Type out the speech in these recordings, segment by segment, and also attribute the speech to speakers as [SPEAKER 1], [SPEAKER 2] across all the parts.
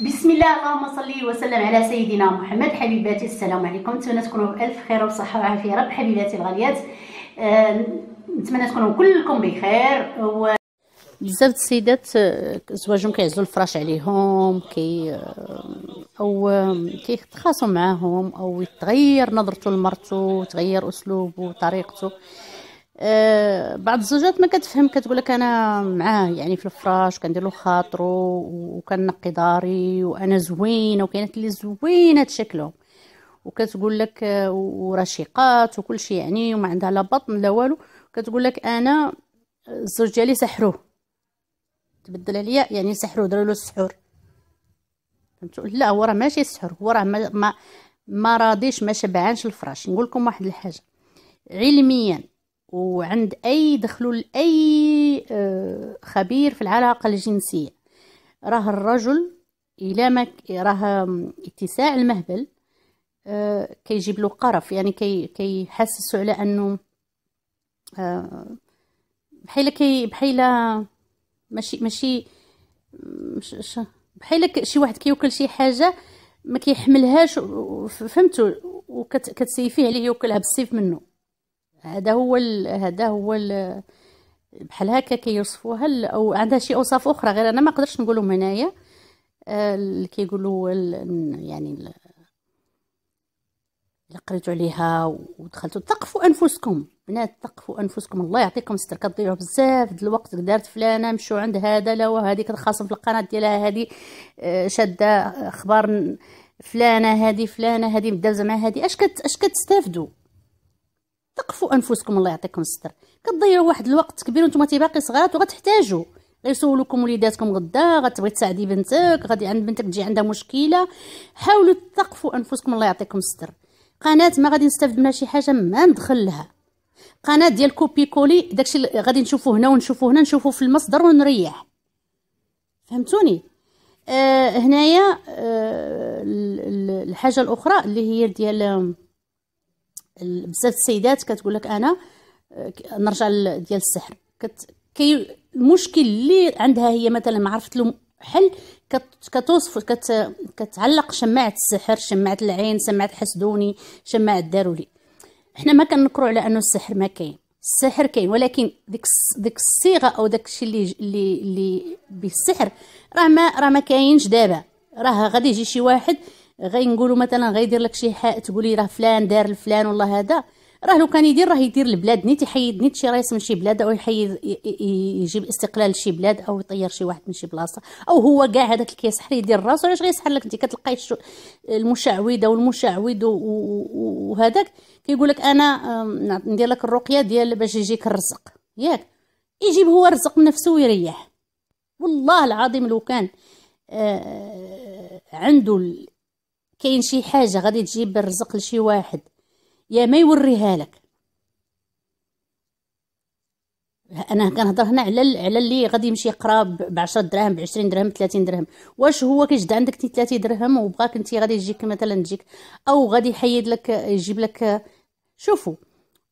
[SPEAKER 1] بسم الله اللهم صل وسلم على سيدنا محمد حبيباتي السلام عليكم نتمنى تكونوا بألف خير وصحة وعافية رب حبيباتي الغاليات آه، نتمنى تكونوا كلكم بخير و... بزاف د السيدات آه، زواجهم كيعزلوا الفراش عليهم كي آه، او كيتخاصموا معاهم او يتغير نظرته لمرته تغير اسلوبه وطريقته أه بعض الزوجات ما كتفهم كتقول لك انا معاه يعني في الفراش كندير له خاطرو وكنقي داري وانا زوينه وكاينات اللي زوينه شكلهم وكتقول لك آه، ورشيقات وكل شيء يعني وما عندها لا بطن لا والو كتقول لك انا آه، الزوج ديالي سحروه تبدل عليا يعني سحروه دار له السحور لا هو راه ماشي سحر هو راه ما ما راضيش ما شبعانش الفراش نقول لكم واحد الحاجه علميا وعند اي دخلوا لاي آه، خبير في العلاقه الجنسيه راه الرجل الى ما راه اتساع المهبل آه، كيجيب له قرف يعني كي كيحسسو على انه آه، بحال كي بحال ماشي ماشي بحال شي واحد كياكل شي حاجه ما كيحملهاش فهمتوا وكتسيفيه عليه ياكلها بالسيف منه هذا هو ال... هذا هو ال... بحال هكا كيوصفوها او عندها شي اوصاف اخرى غير انا ما نقدرش نقولهم هنايا آه، اللي كيقولوا يعني اللي قريتوا عليها ودخلتوا تقفوا انفسكم بنات تقفوا انفسكم الله يعطيكم الستر كتضيعوا بزاف د الوقت دارت فلانه مشوا عند هذا لا وهذه كتخاصم في القناه ديالها هذه آه، شاده اخبار فلانه هذه فلانه هذه مدازه مع هذه اش كت اش كتستافدوا ثقفوا انفسكم الله يعطيكم الستر كتضيعوا واحد الوقت كبير وانتم تيباقي صغارات وغتحتاجوا غيسولوكم وليداتكم غدا غتبغي تساعدي بنتك غادي عند بنتك تجي عندها مشكله حاولوا تثقفوا انفسكم الله يعطيكم الستر قناه ما غادي نستافد منها شي حاجه ما ندخل لها قناه ديال كوبي كولي داكشي غادي نشوفوه هنا ونشوفوه هنا نشوفوه في المصدر ونريح فهمتوني آه هنايا آه الحاجه الاخرى اللي هي ديال بزاف السيدات كتقول لك انا آه، نرجع ديال السحر كت كي المشكل اللي عندها هي مثلا ما عرفت له حل كت كتوصف كت كتعلق شماعه السحر شماعه العين شماعه حسدوني شماعه دارولي حنا ما كنكرو على انه السحر ما كاين السحر كاين ولكن ديك ديك الصيغه او داك الشيء اللي اللي اللي بالسحر راه ما راه ما كاينش دابا راه غادي يجي شي واحد غنقولوا مثلا غيدير لك شي حاجه تقولي راه فلان دار لفلان والله هذا راه لو كان يدير راه يدير البلاد نيت يحيد نيت شي رئيس من شي بلاد او يحيد يجيب استقلال لشي بلاد او يطير شي واحد من شي بلاصه او هو كاع هذاك اللي كيسحر يدير راسو علاش غيسحر لك انت كتلقاي المشعوذه والمشعوذ وهذاك كيقول لك انا ندير لك الرقيه ديال باش يجيك الرزق ياك يجيب هو رزق من نفسه ويريح والله العظيم لو كان آه، عنده كاين شي حاجه غادي تجيب الرزق لشي واحد يا ما يوريها لك انا كنهضر هنا على على اللي غادي يمشي يقرا ب 10 دراهم ب 20 درهم ب 30 درهم واش هو كيجد عندك 30 درهم وبغاك انت غادي يجيك مثلا تجيك او غادي يحيد لك يجيب لك شوفوا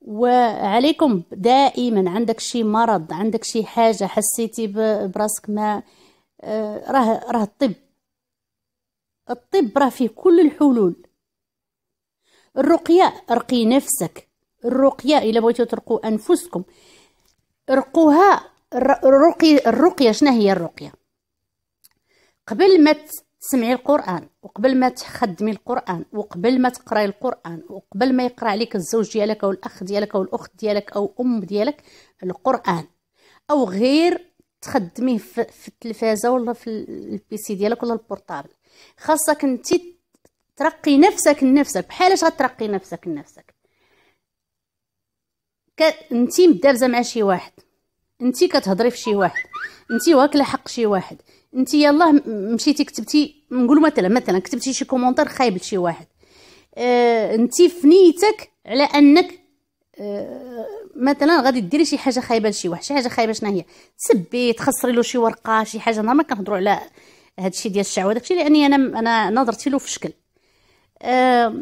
[SPEAKER 1] وعليكم دائما عندك شي مرض عندك شي حاجه حسيتي براسك ما آه، راه راه الطب الطب راه فيه كل الحلول الرقية ارقي نفسك الرقية إلا بغيتو ترقوا أنفسكم ارقوها الرقي الرقية شنو هي الرقية قبل ما تسمعي القرآن وقبل ما تخدمي القرآن وقبل ما تقراي القرآن وقبل ما يقرأ عليك الزوج ديالك أو الأخ ديالك أو الأخت ديالك أو أم ديالك القرآن أو غير تخدميه في التلفازة ولا في البيسي ديالك ولا البورطابل خاصك انت ترقي نفسك لنفسك بحالاش غترقي نفسك لنفسك ك... انت مدابزه مع شي واحد انت كتهضري في شي واحد انت واكله حق شي واحد انت يلاه مشيتي كتبتي نقول مثلا مثلا كتبتي شي كومونتير خايب لشي واحد اه انت في نيتك على انك اه مثلا غادي ديري شي حاجه خايبه لشي واحد شي حاجه خايبه شنو هي تسبي تخسري له شي ورقه شي حاجه نهار ما كنهضروا على هذا الشيء ديال الشعوه داكشي لاني انا انا نظرتي له في شكل آه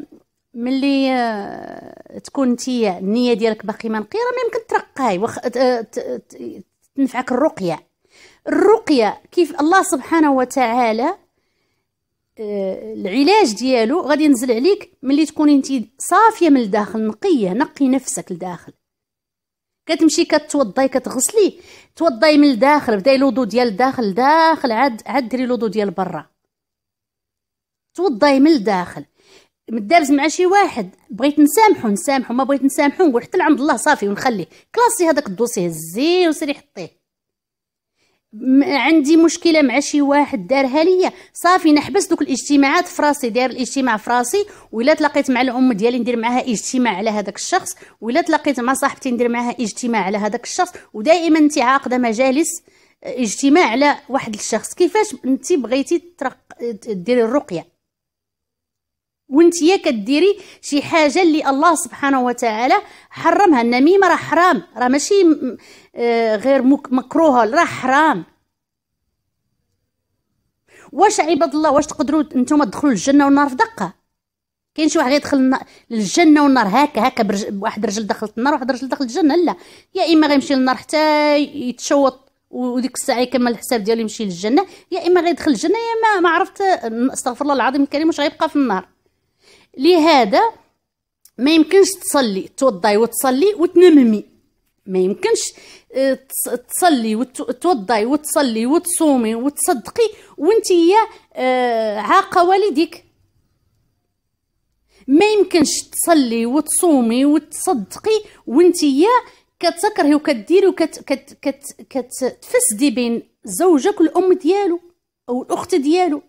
[SPEAKER 1] ملي آه تكون انت النيه ديالك باقي ما نقيره ما يمكن ترقاي وخ... تنفعك الرقيه الرقيه كيف الله سبحانه وتعالى آه، العلاج ديالو غادي ينزل عليك ملي تكوني انت صافيه من الداخل نقيه نقي نفسك لداخل كتمشي كتوضاي كتغسلي توضاي من الداخل بداي لودو ديال الداخل لداخل عاد عاد ديري لودو ديال برا توضاي من الداخل مدارز مع شي واحد بغيت نسامحو نسامحو ما بغيت نسامحو نقول حتى لعند الله صافي ونخليه كلاصي هذاك الدوسي هزيه وسيري حطيه عندي مشكله مع شي واحد دارها ليا صافي نحبس دوك الاجتماعات فراسي داير الاجتماع فراسي راسي ولا تلاقيت مع الام ديالي ندير معها اجتماع على هذاك الشخص ولا تلاقيت مع صاحبتي ندير معها اجتماع على هذاك الشخص ودائما انت عاقده مجالس اجتماع على واحد الشخص كيفاش انت بغيتي ترق... تديري الرقيه وانتيا كديري شي حاجه اللي الله سبحانه وتعالى حرمها النميمه راه حرام راه ماشي آه، غير مكروهه راه حرام واش عباد الله واش تقدروا نتوما تدخلوا الجنه والنار في دقه كاين شي واحد يدخل للجنه والنار هكا هكا واحد رجل دخلت النار واحد رجل دخل الجنه لا يا اما غيمشي للنار حتى يتشوط وديك الساعه يكمل الحساب ديالو يمشي للجنه يا اما غيدخل الجنه يا ما عرفت استغفر الله العظيم الكريم واش غيبقى في النار لهذا ما يمكنش تصلي توضي وتصلي وتنممي ما يمكنش آه، تصلي وتوضي وتصلي وتصومي وتصدقي هي آه، عاقه والديك ما يمكنش تصلي وتصومي وتصدقي هي كتكرهي وكديري وكتفسدي بين زوجك والام ديالو او الاخت ديالو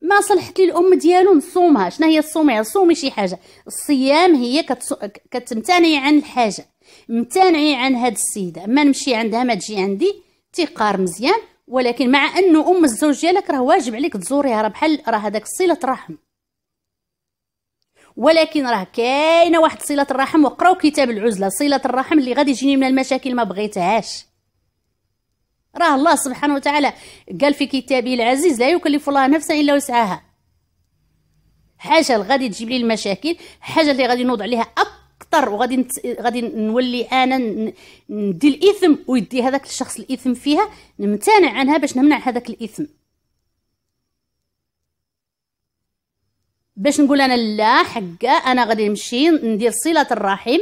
[SPEAKER 1] ما صلحت لي الام ديالو نصومها شنو هي الصومية يعني صومي شي حاجه الصيام هي كتص... كتمتنعي عن الحاجه امتنعي عن هاد السيده ما نمشي عندها ما تجي عندي تيقار مزيان ولكن مع انه ام الزوج ديالك راه واجب عليك تزوريها راه بحال راه هذاك صله رحم ولكن راه كاينه واحد صله الرحم وقراو كتاب العزله صله الرحم اللي غادي يجيني من المشاكل ما بغيتهاش راه الله سبحانه وتعالى قال في كتابه العزيز لا يكلف الله نفسا الا وسعها حاجه اللي غادي تجيب لي المشاكل حاجه اللي غادي نوض عليها اكثر وغادي نت... غادي نولي انا ندي الاثم ويدي هذاك الشخص الاثم فيها نمتنع عنها باش نمنع هذاك الاثم باش نقول انا لا حقا انا غادي نمشي ندير صله الرحم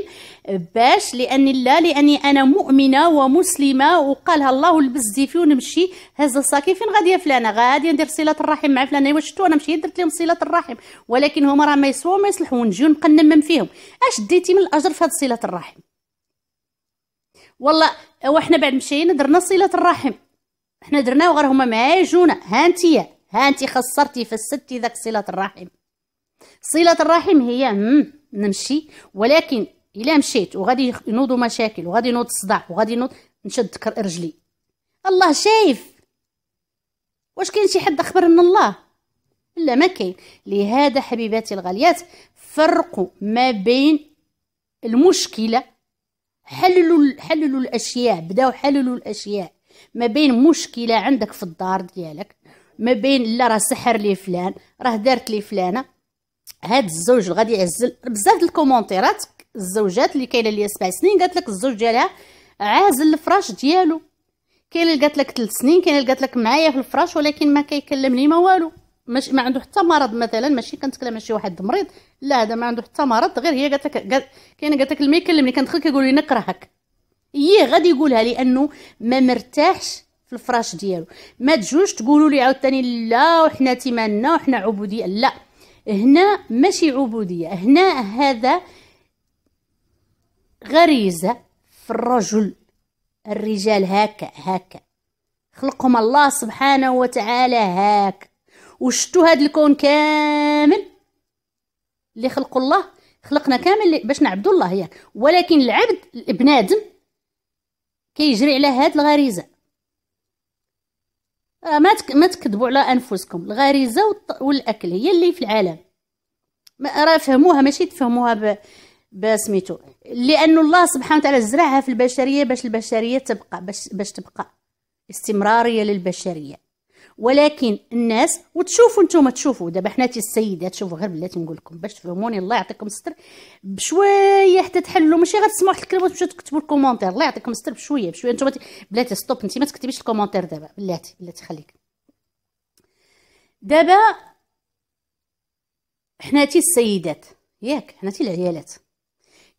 [SPEAKER 1] باش لاني لا لاني انا مؤمنه ومسلمه وقالها الله البزيفي ونمشي هز الصاكي فين غادي يا فلانه غادي ندير صله الرحم مع فلانه ايوا شتو انا مشيت درت لهم صله الرحم ولكن هما راه ما يسوا ما يصلحوا نجيو نبقى نمم فيهم اش ديتي من الاجر في هاد صله الرحم والله وحنا بعد مشينا درنا صله الرحم حنا درنا وغير هما ما يجونا هانتي هانتي خسرتي فسدتي ذاك صله الرحم صلة الرحم هي نمشي ولكن إلا مشيت وغادي ينوضوا مشاكل وغادي ينوض الصداع وغادي ينوض نشد رجلي الله شايف واش كاين شي حد اخبر من الله لا ما كاين لهذا حبيباتي الغاليات فرقوا ما بين المشكله حللوا حللوا الاشياء بداو حللوا الاشياء ما بين مشكله عندك في الدار ديالك ما بين لا راه سحر لي فلان راه دارت لي فلانه هاد الزوج غادي يعزل بزاف الكومونتيرات الزوجات اللي كاينه ليا سبع سنين قالت لك الزوج ديالها عازل الفراش ديالو كاين اللي قالت لك 3 سنين كاين اللي قالت لك معايا في الفراش ولكن ما كيكلمني ما والو ماشي ما عنده حتى مرض مثلا ماشي كنتكلم ماشي واحد مريض لا هذا ما عنده حتى مرض غير هي قالت لك قالت كاين قالت لك اللي ما كندخل كيقول لي نكرهك ايه غادي يقولها لانه ما مرتاحش في الفراش ديالو ما تجوش تقولوا لي عاوتاني لا وحنا تيمانا وحنا عبوديه لا هنا ماشي عبودية هنا هذا غريزة في الرجل الرجال هكا هكا خلقهم الله سبحانه وتعالى هاكا وشتو هاد الكون كامل اللي خلقوا الله خلقنا كامل باش نعبدوا الله ياك يعني. ولكن العبد بنادم كيجري على هاد الغريزه راه ما ما تكذبوا على انفسكم الغريزه والاكل هي اللي في العالم ما راه فهموها ماشي تفهموها ب... بسميتو لانه الله سبحانه وتعالى زرعها في البشريه باش البشريه تبقى باش باش تبقى استمراريه للبشريه ولكن الناس وتشوفوا نتوما تشوفوا دابا حناتي السيدات شوفوا غير بلاتي نقول لكم باش تفهموني الله يعطيكم الستر بشويه حتى تحلوا ماشي غير تسمعوا واحد الكلمه وتمشوا تكتبوا الكومونتير الله يعطيكم الستر بشويه بشويه نتوما بلاتي ستوب انت ما تكتبيش الكومونتير دابا بلاتي بلاتي خليك دابا حناتي السيدات ياك حناتي العيالات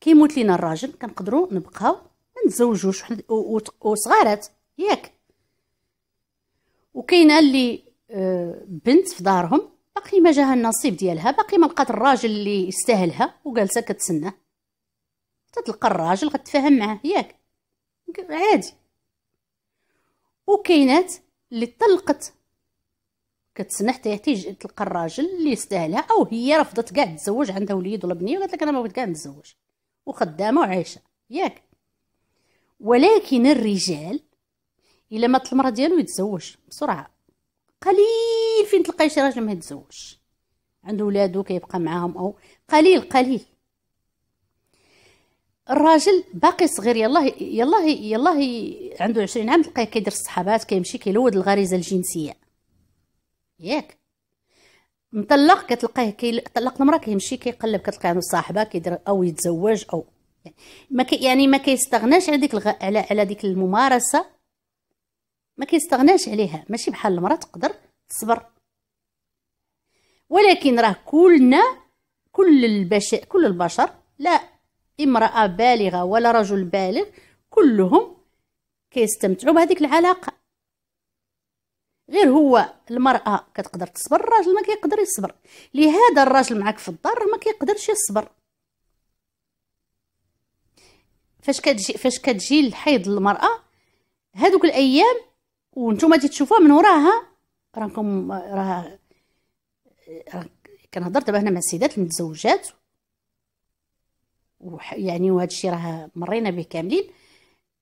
[SPEAKER 1] كيموت لينا الراجل كنقدروا نبقاو ما نتزوجوش وصغارات ياك وكاينه اللي آه، بنت في دارهم باقي ما جاها النصيب ديالها باقي ما لقات الراجل اللي يستاهلها وجالسه كتسناه تتلقى الراجل غتفاهم معاه ياك عادي وكاينات اللي طلقت كتسنى حتى تلقى الراجل اللي يستاهلها او هي رفضت كاع تزوج عندها وليد ولا بنيه وقالت لك انا ما بغيت كاع نتزوج وخدامه وعايشه ياك ولكن الرجال الا مات المراه ديالو يتزوج بسرعه قليل فين تلقاي شي راجل ما يتزوجش عنده ولادو كيبقى معاهم او قليل قليل الراجل باقي صغير يلاه يلاه يلاه عنده عشرين عام تلقاه كيدير الصحابات كيمشي كيلود الغريزه الجنسيه ياك مطلق كتلقاه كي طلق المراه كيمشي كيقلب كتلقى عنده صاحبه كيدير او يتزوج او يعني ما كي يعني ما كيستغناش على ديك الغ... على على ديك الممارسه ما كيستغناش عليها ماشي بحال المراه تقدر تصبر ولكن راه كلنا كل البشر كل البشر لا امراه بالغه ولا رجل بالغ كلهم كيستمتعوا بهذيك العلاقه غير هو المراه كتقدر تصبر الراجل ما كيقدر يصبر لهذا الراجل معك في الدار ما كيقدرش يصبر فاش كتجي فاش كتجي الحيض المراه هذوك الايام وانتم تي تشوفوها من وراها راكم راه كنهضر دابا هنا مع السيدات المتزوجات يعني وهذا الشيء راه مرينا به كاملين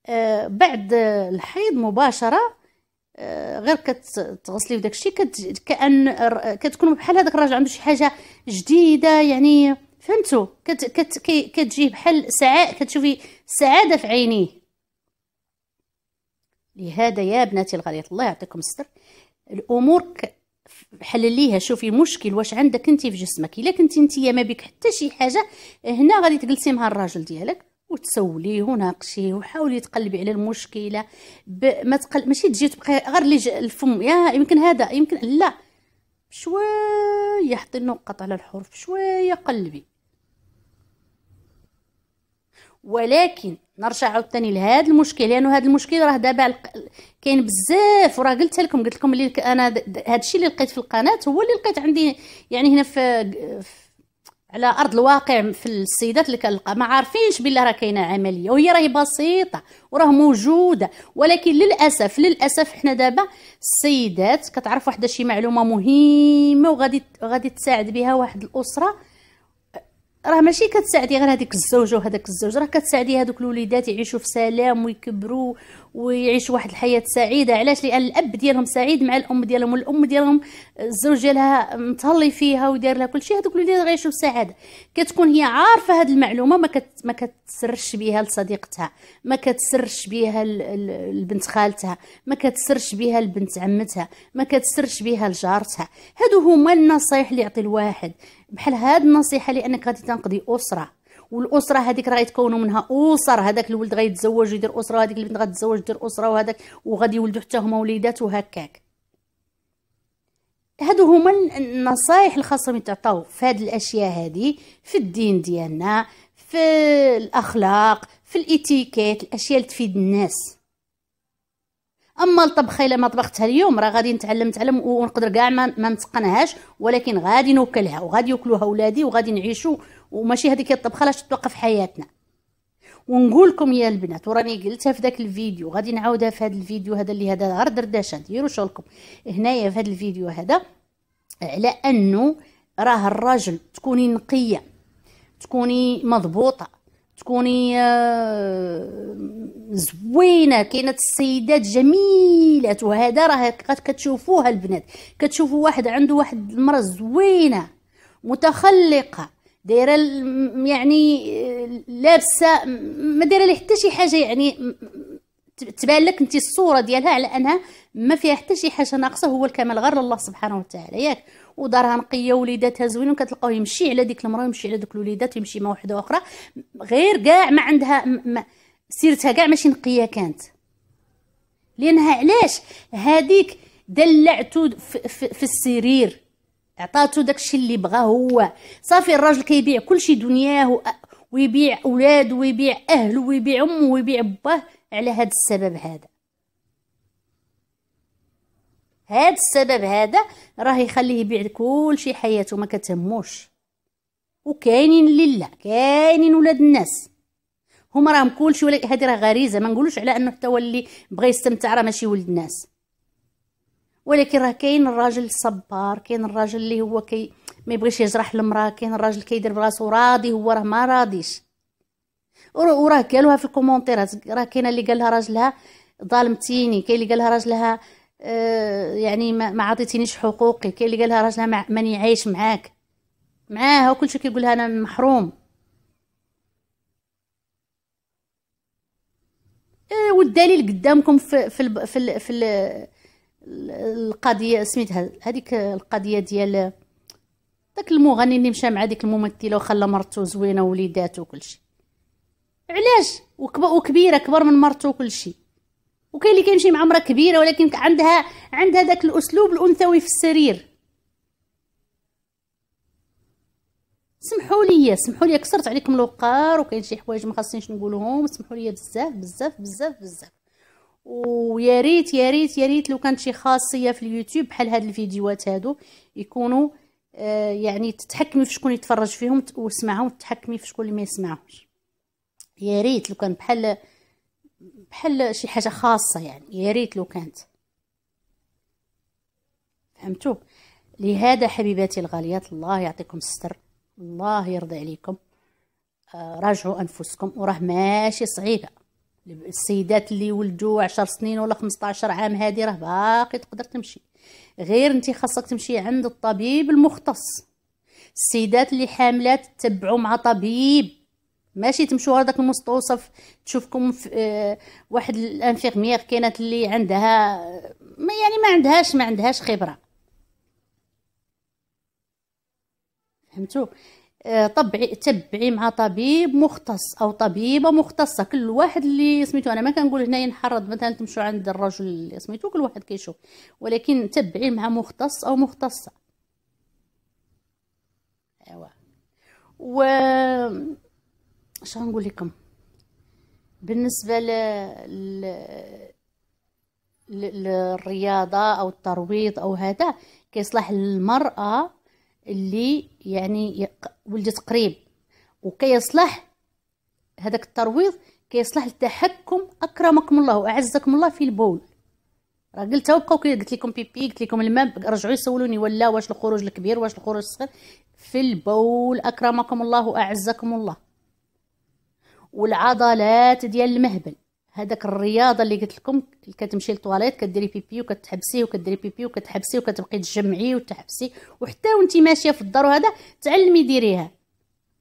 [SPEAKER 1] آه بعد الحيض مباشره آه غير كتغسلي وداك الشيء كت كان كتكون بحال هذاك الراجل عنده شي حاجه جديده يعني فهمتوا كت كت كتجي بحال سعاء كتشوفي سعاده في عينيه لهذا يا بناتي الغاليات الله يعطيكم الستر الامور حلليها شوفي المشكل واش عندك انت في جسمك الا كنتي انت ما بك حتى شي حاجه هنا غادي تجلسي مع الراجل ديالك وتسوليه وناقشيه وحاولي تقلبي على المشكله ما تقل ماشي تجي تبقى غير لي الفم يا يمكن هذا يمكن لا شويه حطي النقط على الحروف شويه قلبي ولكن نرجع عاوتاني لهذا المشكل لانه يعني هذا المشكل راه دابا كاين بزاف وراه قلت لكم قلت لكم اللي انا هذا الشيء اللي لقيت في القناه هو اللي لقيت عندي يعني هنا في, في على ارض الواقع في السيدات اللي كنلقى ما عارفينش بالله راه كاينه عمليه وهي راهي بسيطه وراه موجوده ولكن للاسف للاسف حنا دابا السيدات كتعرف واحد شي معلومه مهمه وغادي غادي تساعد بها واحد الاسره راه ماشي كتساعدي غير هذيك الزوجه وهذاك الزوج راه كتساعدي هذوك الوليدات يعيشوا في سلام ويكبروا ويعيشوا واحد الحياه سعيده علاش لان الاب ديالهم سعيد مع الام ديالهم والام ديالهم الزوج ديالها متهلي فيها وداير لها كلشي هذوك الوليدات غيعيشوا سعاده كتكون هي عارفه هذه المعلومه ما كت ما كتسرش بها لصديقتها ما كتسرش بها لبنت خالتها ما كتسرش بها لبنت عمتها ما كتسرش بها لجارتها هادو هما النصايح اللي يعطي الواحد بحال هاد النصيحه لانك غادي تنقضي اسره والاسره هذيك راه يتكونوا منها اسر هذاك الولد غيتزوج ويدير اسره هذيك البنت غتزوج دير اسره وهذاك وغادي يولدوا حتى هما وليدات وهكاك هادو هما النصائح اللي خاصهم يتعطاو في هاد الاشياء هادي في الدين ديالنا في الاخلاق في الاتيكيت الاشياء اللي تفيد الناس اما الطبخه الا ما طبختها اليوم راه غادي نتعلم نتعلم ونقدر كاع ما, ما نتقنهاش ولكن غادي نوكلها وغادي ياكلوها ولادي وغادي نعيشوا وماشي هذيك الطبخه لاش توقف حياتنا ونقول لكم يا البنات وراني قلتها في ذاك الفيديو غادي نعاودها في هذا الفيديو هذا اللي هذا غير دردشه ديروا شغلكم هنايا في هذا الفيديو هذا على انه راه الراجل تكوني نقيه تكوني مضبوطه تكوني آه، زوينه كاينه السيدات جميلات وهذا راه كتشوفوها البنات كتشوفوا واحد عنده واحد المراه زوينه متخلقه دايره يعني آه، لابسه ما دايره ليه حتى شي حاجه يعني تبان لك انت الصوره ديالها على انها ما فيها حتى شي حاجه ناقصه هو الكمال غير لله سبحانه وتعالى ياك ودارها نقيه وليداتها زوينين وكتلقاوه يمشي على ديك المراه ويمشي على دوك الوليدات ويمشي مع وحده اخرى غير كاع ما عندها ما سيرتها كاع ماشي نقيه كانت لانها علاش هذيك دلعتو في, في, في السرير عطاتو داكشي اللي بغاه هو صافي الراجل كيبيع كلشي دنياه ويبيع اولاد ويبيع اهلو ويبيع امه ويبيع باه على هذا السبب هذا هذا السبب هذا راه يخليه يبيع كلشي حياته ما كتهموش وكاينين اللي لا كاينين ولاد الناس هما راهم كلشي ولا هذه راه غريزه ما نقولوش على انه حتى هو اللي بغى يستمتع راه ماشي ولد الناس ولكن راه كاين الراجل الصبار كاين الراجل اللي هو كي ما يبغيش يجرح المراه كاين الراجل كيدير براسو راضي هو راه ما راضيش وراه قالوها في الكومونتيرات راه كاينه اللي قالها راجلها ظالمتيني كاين اللي قالها راجلها آه، يعني ما, عطيتينيش حقوقي كاين اللي قالها راجلها ماني عايش معاك معاها وكل شيء كيقولها انا محروم آه، والدليل قدامكم في في, في, في القضيه سميتها هذيك القضيه ديال داك المغني اللي مشى مع ديك الممثله وخلى مرته زوينه ووليداتو وكلشي علاش وكبيره كبر من مرته وكلشي وكاين اللي كيمشي مع امراه كبيره ولكن عندها عندها داك الاسلوب الانثوي في السرير سمحوا لي سمحوا لي كسرت عليكم الوقار وكاين شي حوايج ما خاصنيش نقولهم سمحوا لي بزاف بزاف بزاف بزاف ويا ريت يا ريت يا ريت لو كانت شي خاصيه في اليوتيوب بحال هاد الفيديوهات هادو يكونوا آه يعني تتحكمي في شكون يتفرج فيهم وتسمعهم تتحكمي في شكون اللي ما يسمعهمش يا ريت لو كان بحال بحال شي حاجه خاصه يعني يا ريت لو كانت فهمتوا لهذا حبيباتي الغاليات الله يعطيكم الستر الله يرضي عليكم آه، راجعوا انفسكم وراه ماشي صعيبه السيدات اللي ولدوا عشر سنين ولا 15 عام هذه راه باقي تقدر تمشي غير انت خاصك تمشي عند الطبيب المختص السيدات اللي حاملات تتبعوا مع طبيب ماشي تمشوا هذاك المستوصف تشوفكم في آه، واحد الانفيرميير كانت اللي عندها ما يعني ما عندهاش ما عندهاش خبره فهمتوا طبعي تبعي مع طبيب مختص او طبيبه مختصه كل واحد اللي سميتو انا ما كنقول هنايا نحرض مثلا تمشوا عند الرجل اللي سميتو كل واحد كيشوف ولكن تبعي مع مختص او مختصه ايوا و اش غنقول لكم بالنسبه ل... ل... للرياضه او الترويض او هذا كيصلح للمراه اللي يعني ولدت قريب وكيصلح هذاك الترويض كيصلح للتحكم اكرمكم الله واعزكم الله في البول راه قلتها وبقاو قلت لكم بيبي قلت لكم الماء رجعوا يسولوني ولا واش الخروج الكبير واش الخروج الصغير في البول اكرمكم الله واعزكم الله والعضلات ديال المهبل هذاك الرياضه اللي قلت لكم كتمشي للطواليت كديري بيبي وكتحبسي وكديري بيبي وكتحبسي وكتبقي تجمعي وتحبسي وحتى وانت ماشيه في الدار وهذا تعلمي ديريها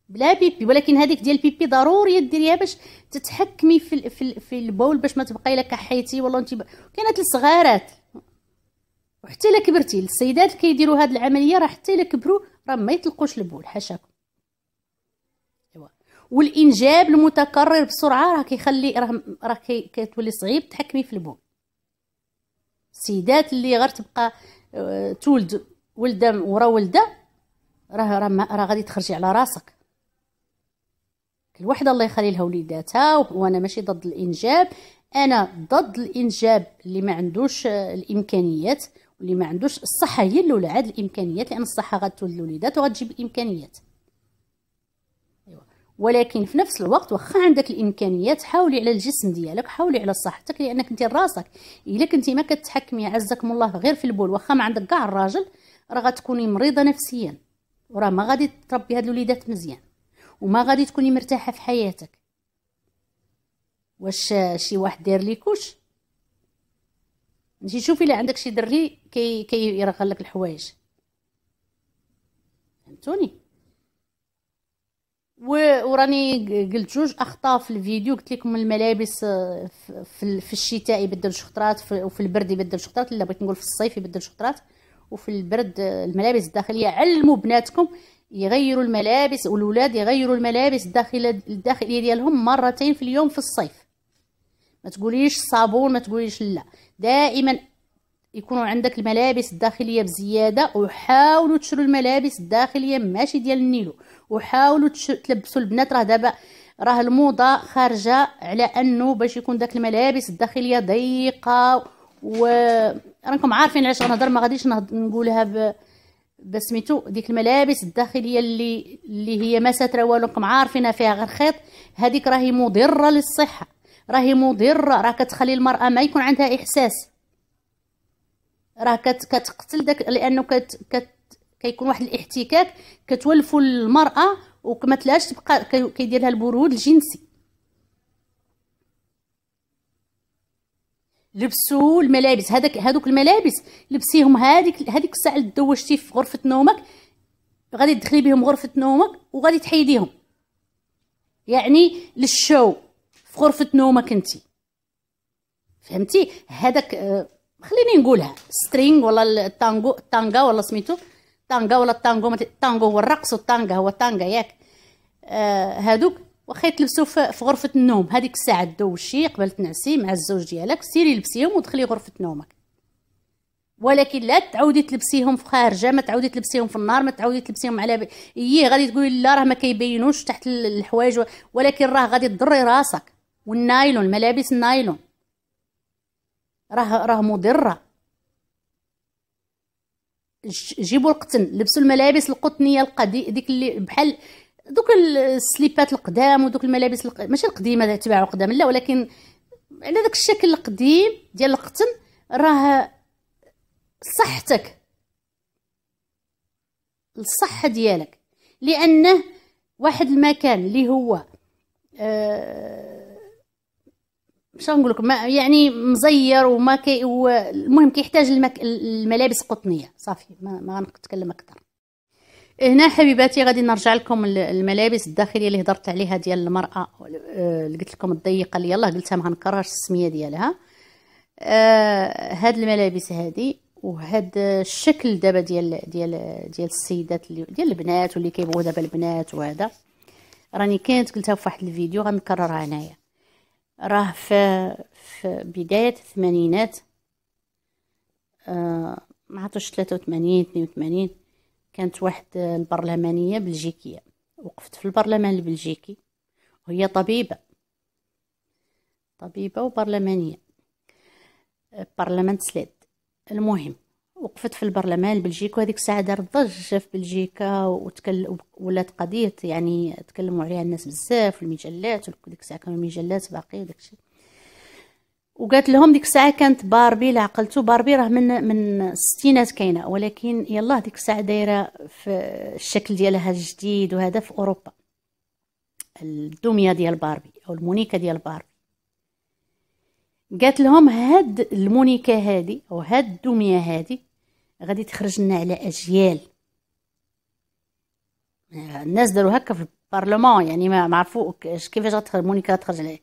[SPEAKER 1] بلا بيبي ولكن هذيك ديال بيبي ضروري ديريها باش تتحكمي في في, في البول باش ما تبقاي لك كحيتي والله انت كانت الصغارات وحتى الا كبرتي السيدات كيديروا هذه العمليه راه حتى الا كبروا راه ما يطلقوش البول حاشاكم ايوا والانجاب المتكرر بسرعه راه كيخلي راه راه كتولي صعيب تحكمي في البول السيدات اللي غير تبقى آه، تولد ولده ورا ولده راه راه راه غادي تخرجي على راسك كل وحده الله يخلي لها وليداتها وانا ماشي ضد الانجاب انا ضد الانجاب اللي ما عندوش آه، الامكانيات واللي ما عندوش الصحه هي الاولى عاد الامكانيات لان الصحه غتولد الوليدات وغتجيب الامكانيات ولكن في نفس الوقت واخا عندك الامكانيات حاولي على الجسم ديالك حاولي على صحتك لانك انت راسك الا كنتي ما كتحكمي عزكم الله غير في البول واخا ما عندك كاع الراجل راه غتكوني مريضه نفسيا وراه ما غادي تربي هاد الوليدات مزيان وما غادي تكوني مرتاحه في حياتك واش شي واحد داير ليكوش نجي شوفي الا عندك شي دري كي كيرغل لك الحوايج فهمتوني وراني قلت جوج اخطاء في الفيديو قلت لكم الملابس آه، في, في الشتاء يبدل شخطرات وفي البرد يبدل شخطرات لا بغيت نقول في الصيف يبدل شخطرات وفي البرد آه، الملابس الداخليه علموا بناتكم يغيروا الملابس والولاد يغيروا الملابس الداخليه الداخليه ديالهم مرتين في اليوم في الصيف ما تقوليش صابون ما تقوليش لا دائما يكونوا عندك الملابس الداخليه بزياده وحاولوا تشروا الملابس الداخليه ماشي ديال النيلو وحاولوا تلبسوا البنات راه دابا راه الموضه خارجه على انه باش يكون داك الملابس الداخليه ضيقه و راكم عارفين علاش غنهضر ما غاديش نقولها ب... بسميتو ديك الملابس الداخليه اللي اللي هي ما ساتره والو راكم عارفينها فيها غير خيط هذيك راهي مضره للصحه راهي مضره راه كتخلي المراه ما يكون عندها احساس راه كت... كتقتل داك لانه كت... كت... كيكون واحد الاحتكاك كتولفوا المراه وما تلاش تبقى كيدير لها البرود الجنسي لبسوا الملابس هذاك هذوك الملابس لبسيهم هذيك هذيك الساعه اللي دوشتي في غرفه نومك غادي تدخلي بهم غرفه نومك وغادي تحيديهم يعني للشو في غرفه نومك انت فهمتي هذاك آه، خليني نقولها سترينغ ولا التانغو التانغا ولا سميتو طنجة ولا الطانجو الطانجو هو الرقص والطنجة هو الطنجة ياك آه هادوك واخا يتلبسو في غرفة النوم هاديك الساعة دوشي قبل تنعسي مع الزوج ديالك سيري لبسيهم ودخلي غرفة نومك ولكن لا تعاودي تلبسيهم في خارجه ما تعاودي تلبسيهم في النار ما تعاودي تلبسيهم على بي... ايه غادي تقولي لا راه ما كيبينوش تحت الحوايج ولكن راه غادي تضري راسك والنايلون ملابس النايلون راه راه مضره جيبوا القطن لبسوا الملابس القطنيه القدي ديك اللي بحال دوك السليبات القدام ودوك الملابس الق... ماشي القديمه تباعوا قدام لا ولكن على داك الشكل القديم ديال القطن راه صحتك الصحه ديالك لانه واحد المكان اللي هو آه مش نقول لكم يعني مزير وما كي المهم كيحتاج المك... الملابس قطنيه صافي ما, ما غنتكلم اكثر هنا حبيباتي غادي نرجع لكم الملابس الداخليه اللي هضرت عليها ديال المراه اللي أه، قلت لكم الضيقه اللي يلاه قلتها ما غنكررش السميه ديالها آه هاد الملابس هادي وهاد الشكل دابا ديال ديال ديال السيدات اللي ديال البنات واللي كيبغوا دابا البنات وهذا راني كانت قلتها في واحد الفيديو غنكررها هنايا راه في, في بداية الثمانينات آه، عطوش ثلاثة وثمانين اثنين وثمانين كانت واحد البرلمانية بلجيكية وقفت في البرلمان البلجيكي وهي طبيبة طبيبة وبرلمانية آه، برلمان سلاد المهم وقفت في البرلمان البلجيكي وهذيك الساعه دارت ضجه في بلجيكا وتكل ولات قضيه يعني تكلموا عليها الناس بزاف والمجلات وديك الساعه كانوا المجلات باقي وداك الشيء وقالت لهم ديك الساعه كانت باربي لا عقلتو باربي راه من من الستينات كاينه ولكن يلاه ديك الساعه دايره في الشكل ديالها الجديد وهذا في اوروبا الدميه ديال باربي او المونيكا ديال باربي قالت لهم هاد المونيكا هادي او هاد الدميه هادي غادي تخرج لنا على اجيال الناس داروا هكا في البرلمان يعني ما عرفوا كيفاش غتخرج مونيكا تخرج عليه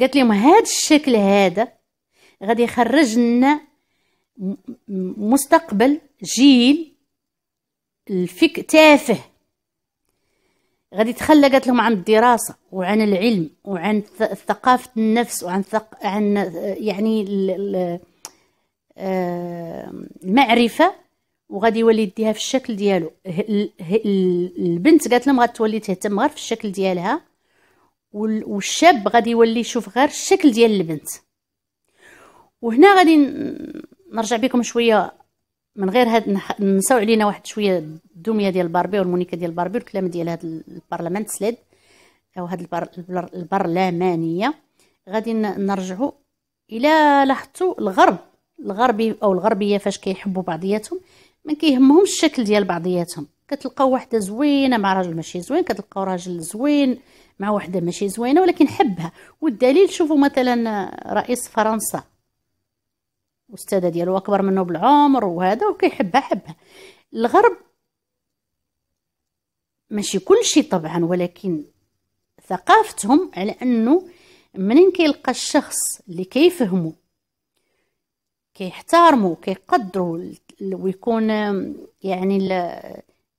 [SPEAKER 1] قالت لهم هاد الشكل هذا غادي يخرج لنا مستقبل جيل الفك تافه غادي تخلى قالت لهم عن الدراسه وعن العلم وعن ثقافه النفس وعن ثق... عن يعني ال... ال... المعرفه وغادي يولي يديها في الشكل ديالو البنت قالت لهم غتولي تهتم غير في الشكل ديالها والشاب غادي يولي يشوف غير الشكل ديال البنت وهنا غادي نرجع بكم شويه من غير هاد نساو علينا واحد شويه الدميه ديال باربي والمونيكا ديال باربي والكلام ديال هاد البرلمان سليد او هاد البر... البرلمانيه غادي نرجعوا الى لاحظتوا الغرب الغربي او الغربيه فاش كيحبوا بعضياتهم ما كيهمهمش الشكل ديال بعضياتهم كتلقاو وحده زوينه مع راجل ماشي زوين كتلقاو راجل زوين مع وحده ماشي زوينه ولكن حبها والدليل شوفوا مثلا رئيس فرنسا الاستاذه ديالو اكبر منه بالعمر وهذا وكيحبها حبها الغرب ماشي كل شيء طبعا ولكن ثقافتهم على انه منين كيلقى الشخص اللي كيفهمو كيحترمو كيقدرو ويكون يعني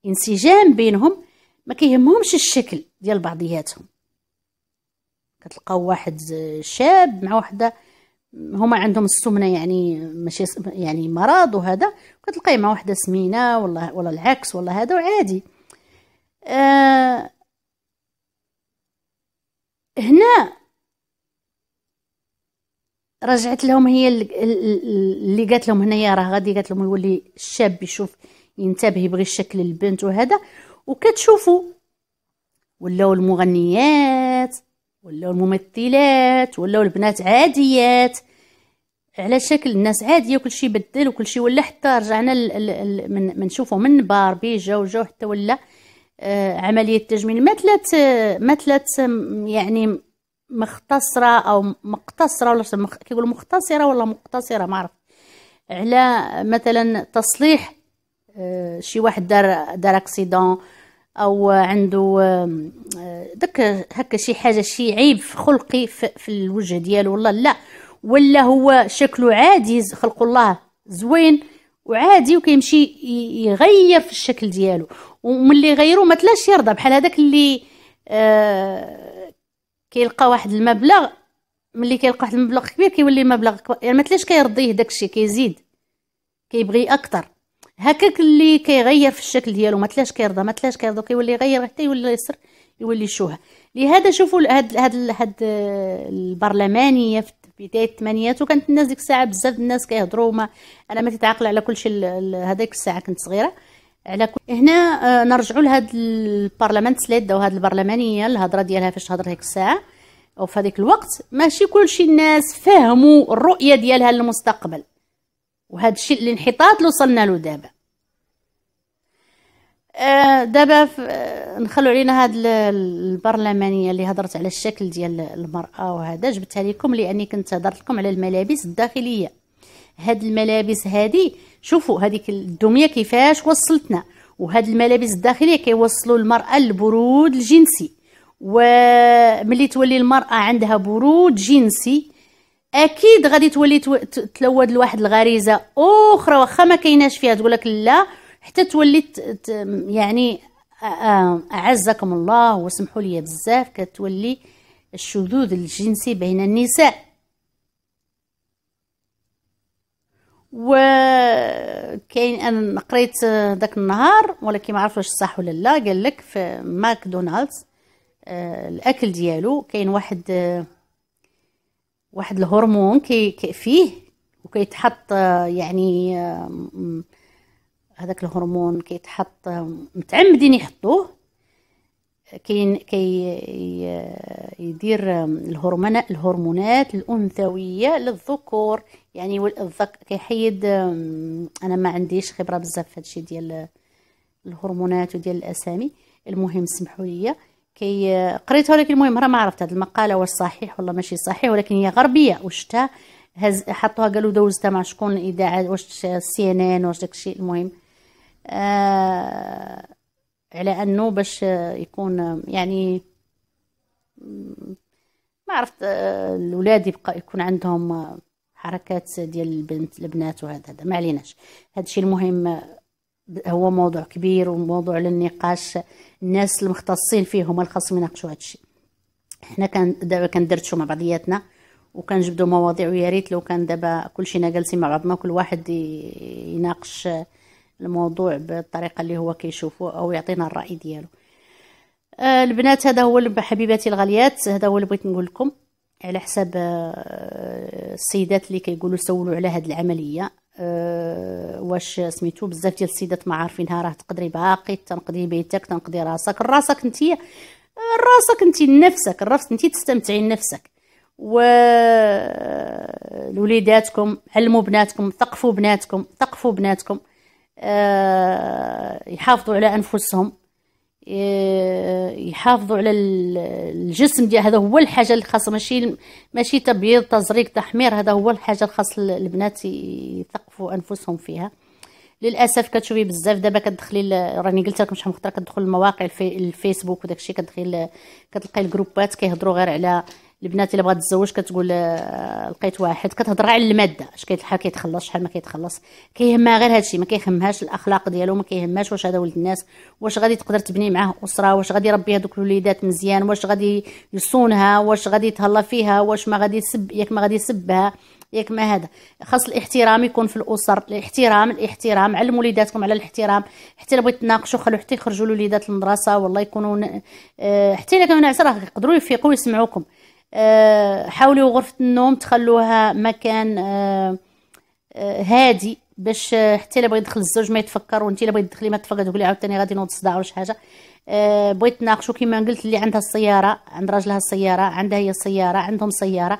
[SPEAKER 1] الانسجام بينهم ما كيهمهمش الشكل ديال بعضياتهم كتلقاو واحد شاب مع وحده هما عندهم السمنه يعني ماشي يعني مرض وهذا كتلقاي مع وحده سمينه ولا ولا العكس ولا هذا وعادي آه هنا رجعت لهم هي اللي قالت لهم هنايا راه غادي قالت لهم يولي الشاب يشوف ينتبه يبغي الشكل البنت وهذا وكتشوفوا ولاو المغنيات ولاو الممثلات ولاو البنات عاديات على شكل الناس عاديه وكل شيء بدل وكل شيء ولا حتى رجعنا ال ال ال من منشوفوا من باربي جاو جاو حتى ولا آه عمليه تجميل ما تلات يعني مختصره او مقتصره ولا كيقولوا مختصره ولا مقتصره ما عرف على مثلا تصليح آه شي واحد دار دار اكسيدون او عنده آه، داك هكا شي حاجه شي عيب في خلقي في الوجه ديالو والله لا ولا هو شكله عادي خلق الله زوين وعادي وكيمشي يغير في الشكل ديالو وملي يغيرو ما تلاش يرضى بحال هذاك اللي آه كيلقى واحد المبلغ ملي كيلقى واحد المبلغ كبير كيولي مبلغ كبير يعني ما تلاش كيرضيه داكشي كيزيد كيبغي اكثر هكاك اللي كيغير في الشكل ديالو ما تلاش كيرضى ما تلاش كيرضى كيولي يغير حتى يولي يسر يولي شوه لهذا شوفوا هاد هاد هاد البرلمانيه في بدايه الثمانينات وكانت الناس ديك الساعه بزاف الناس كيهضروا ما انا ما تتعقل على كل شيء هذيك الساعه كنت صغيره على كل... هنا آه، نرجعوا لهاد البرلمان سليد وهاد البرلمانيه الهضره ديالها فاش تهضر هيك الساعه او في هذاك الوقت ماشي كلشي الناس فهموا الرؤيه ديالها للمستقبل وهذا الشيء الانحطاط اللي وصلنا له دابا آه، دابا آه، نخلو علينا هاد البرلمانيه اللي هضرت على الشكل ديال المراه وهذا جبتها لكم لاني كنت هضرت لكم على الملابس الداخليه هاد الملابس هادي شوفوا هذيك الدميه كيفاش وصلتنا وهاد الملابس الداخليه كيوصلوا المراه للبرود الجنسي وملي تولي المراه عندها برود جنسي اكيد غادي تولي تلود لواحد الغريزه اخرى واخا ما كايناش فيها تقول لك لا حتى تولي يعني اعزكم الله وسمحوا لي بزاف كتولي الشذوذ الجنسي بين النساء وكاين انا قريت داك النهار ولكن ما عرفتش صح ولا لا قال لك في ماكدونالدز آه، الاكل ديالو كاين واحد آه، واحد الهرمون كي, كي فيه وكيتحط آه، يعني آه، هذاك الهرمون كيتحط آه، متعمدين يحطوه كاين كي يدير الهرمون الهرمونات الانثويه للذكور يعني الذك كيحيد انا ما عنديش خبره بزاف في هادشي ديال الهرمونات وديال الاسامي المهم سمحوا لي كي قريتها ولكن المهم راه ما عرفت هذه المقاله واش صحيح ولا ماشي صحيح ولكن هي غربيه وشتها هز حطوها قالوا دوزتها مع شكون الاذاعه واش سي ان ان واش داكشي المهم آه على انه باش يكون يعني ما عرفت آه، الاولاد يبقى يكون عندهم حركات ديال البنت البنات وهذا ما عليناش هذا الشيء المهم هو موضوع كبير وموضوع للنقاش الناس المختصين فيه هما اللي خاصهم يناقشوا هذا الشيء حنا كان دابا كندرتشو مع بعضياتنا وكنجبدوا مواضيع ويا ريت لو كان دابا كلشينا جالسين مع بعضنا كل واحد يناقش الموضوع بالطريقه اللي هو كيشوفه او يعطينا الراي ديالو آه البنات هذا هو حبيباتي الغاليات هذا هو اللي بغيت نقول لكم على حساب آه، السيدات اللي كيقولوا سولوا على هذه العمليه أه واش سميتو بزاف ديال السيدات ما عارفينها راه تقدري باقي تنقدي بيتك تنقدي راسك راسك انت راسك انت نفسك الرفس انت تستمتعي نفسك و لوليداتكم علموا بناتكم ثقفوا بناتكم ثقفوا بناتكم أه يحافظوا على انفسهم آه، يحافظوا على الجسم ديال هذا هو الحاجه اللي خاصه ماشي ماشي تبييض تزريق تحمير هذا هو الحاجه اللي خاص البنات يثقفوا انفسهم فيها للاسف كتشوفي بزاف دابا كتدخلي راني قلت لكم شحال من خطره كتدخل المواقع الفيسبوك وداكشي كتدخلي كتلقاي الجروبات كيهضروا غير على البنات اللي بغات تزوج كتقول آه، لقيت واحد كتهضر على الماده اش كيتلحى كيتخلص شحال ما كيتخلص كيهمها غير هادشي ما كيهمهاش الاخلاق ديالو ما كيهمهاش واش هذا ولد الناس واش غادي تقدر تبني معاه اسره واش غادي يربي هذوك الوليدات مزيان واش غادي يصونها واش غادي يتهلا فيها واش ما غادي يسب ياك ما غادي يسبها ياك ما هذا خاص الاحترام يكون في الاسر الاحترام الاحترام علموا وليداتكم على الاحترام حتى الا بغيت تناقشوا خلو حتى يخرجوا الوليدات للمدرسه والله يكونوا آه، حتى الا كانوا عشره يقدروا يفيقوا يسمعوكم آه، حاولوا غرفة النوم تخلوها مكان آه، آه، هادي باش حتى الا بغى يدخل الزوج ما يتفكر وانت الا بغيتي تدخلي ما تفكر تقولي عاوتاني غادي نوض الصداع ولا شي حاجه أه بغيت ناقشوا كما قلت اللي عندها السياره عند راجلها السياره عندها هي السياره عندهم سياره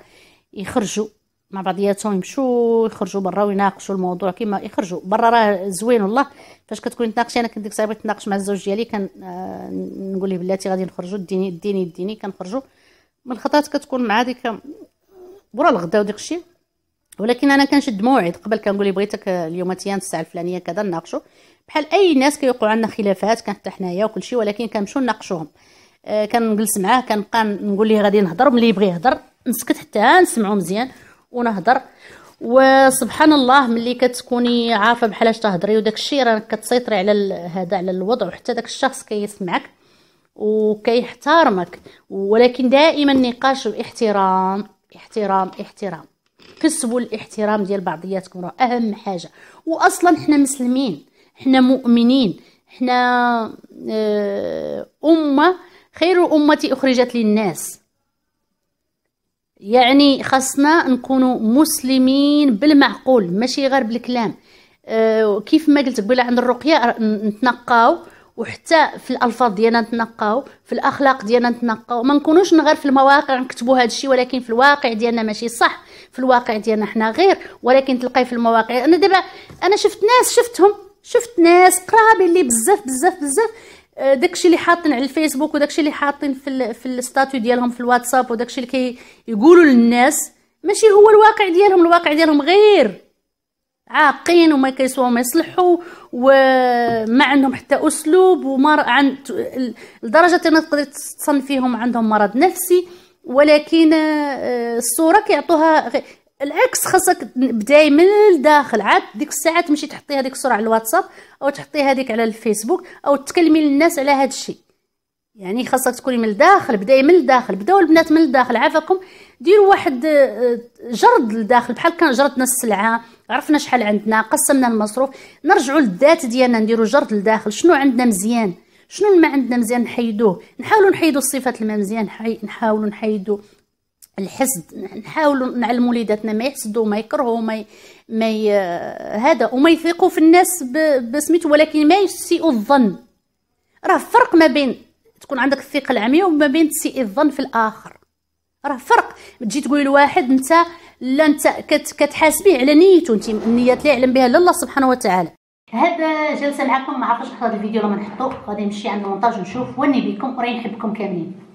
[SPEAKER 1] يخرجوا مع بعضياتهم يمشوا يخرجوا برا ويناقشوا الموضوع كما يخرجوا برا راه زوين والله فاش كتكوني تناقشي انا كنت ديك الساعه بغيت تناقش مع الزوج ديالي كان آه نقول ليه بلاتي غادي نخرجوا ديني ديني ديني كنخرجوا من الخطرات كتكون مع ديك ورا الغدا وديك الشيء ولكن انا كنشد موعد قبل كنقول بغيتك اليوم تيان الساعه الفلانيه كذا نناقشوا بحال اي ناس كيوقعوا عندنا خلافات كان حتى حنايا وكل شيء ولكن كنمشيو نناقشوهم آه كنجلس معاه كنبقى نقول ليه غادي نهضر ملي يبغي يهضر نسكت حتى نسمعو مزيان ونهضر وسبحان الله ملي كتكوني عارفه بحال اش تهضري وداك الشيء راه كتسيطري على هذا على الوضع وحتى داك الشخص كيسمعك كي وكيحترمك ولكن دائما نقاش باحترام احترام احترام كسبوا الاحترام ديال بعضياتكم راه اهم حاجه واصلا حنا مسلمين حنا مؤمنين حنا آه، امه خير امه اخرجت للناس يعني خاصنا نكونوا مسلمين بالمعقول ماشي غير بالكلام آه، كيف ما قلت قبيله عند الرقيه نتنقاو وحتى في الالفاظ ديالنا نتنقاو في الاخلاق ديالنا نتنقاو ما نكونوش غير في المواقع نكتبوا هذا الشيء ولكن في الواقع ديالنا ماشي صح في الواقع ديالنا حنا غير ولكن تلقاي في المواقع انا دابا انا شفت ناس شفتهم شفت ناس قرابين لي بزاف بزاف بزاف آه، داكشي اللي حاطين على الفيسبوك وداكشي اللي حاطين في الـ في الستاتيو ديالهم في الواتساب وداكشي اللي كيقولوا كي للناس ماشي هو الواقع ديالهم الواقع ديالهم غير عاقين وما كيسوا ما يصلحوا وما عندهم حتى اسلوب وما عند لدرجه ان تقدر تصنفيهم عندهم مرض نفسي ولكن آه، الصوره كيعطوها العكس خاصك بداي من الداخل عاد ديك الساعه تمشي تحطي هذيك الصوره على الواتساب او تحطي هذيك على الفيسبوك او تكلمي للناس على هذا الشيء يعني خاصك تكوني من الداخل بداي من الداخل بداو البنات من الداخل عافاكم ديروا واحد آه، جرد للداخل بحال كان جردنا السلعه عرفنا شحال عندنا قسمنا المصروف نرجعوا للذات ديالنا نديروا جرد لداخل شنو عندنا مزيان شنو ما عندنا مزيان نحيدوه نحاولوا نحيدوا الصفات اللي ما مزيان نحاولوا نحيدوا الحسد نحاولوا نعلموا وليداتنا ما يحسدوا ما يكرهوا ما ي... ما ي... هذا وما يثقوا في الناس ب... بسميتو ولكن ما يسيئوا الظن راه فرق ما بين تكون عندك الثقه العمياء وما بين تسيء الظن في الاخر راه فرق تجي تقول لواحد انت لا انت كتحاسبيه على نيته انت النيات اللي يعلم بها الله سبحانه وتعالى هاد جلسه معكم ما عرفتش نحط هذا الفيديو لما نحطو غادي نمشي عند المونتاج نشوف وني بكم وراي نحبكم كاملين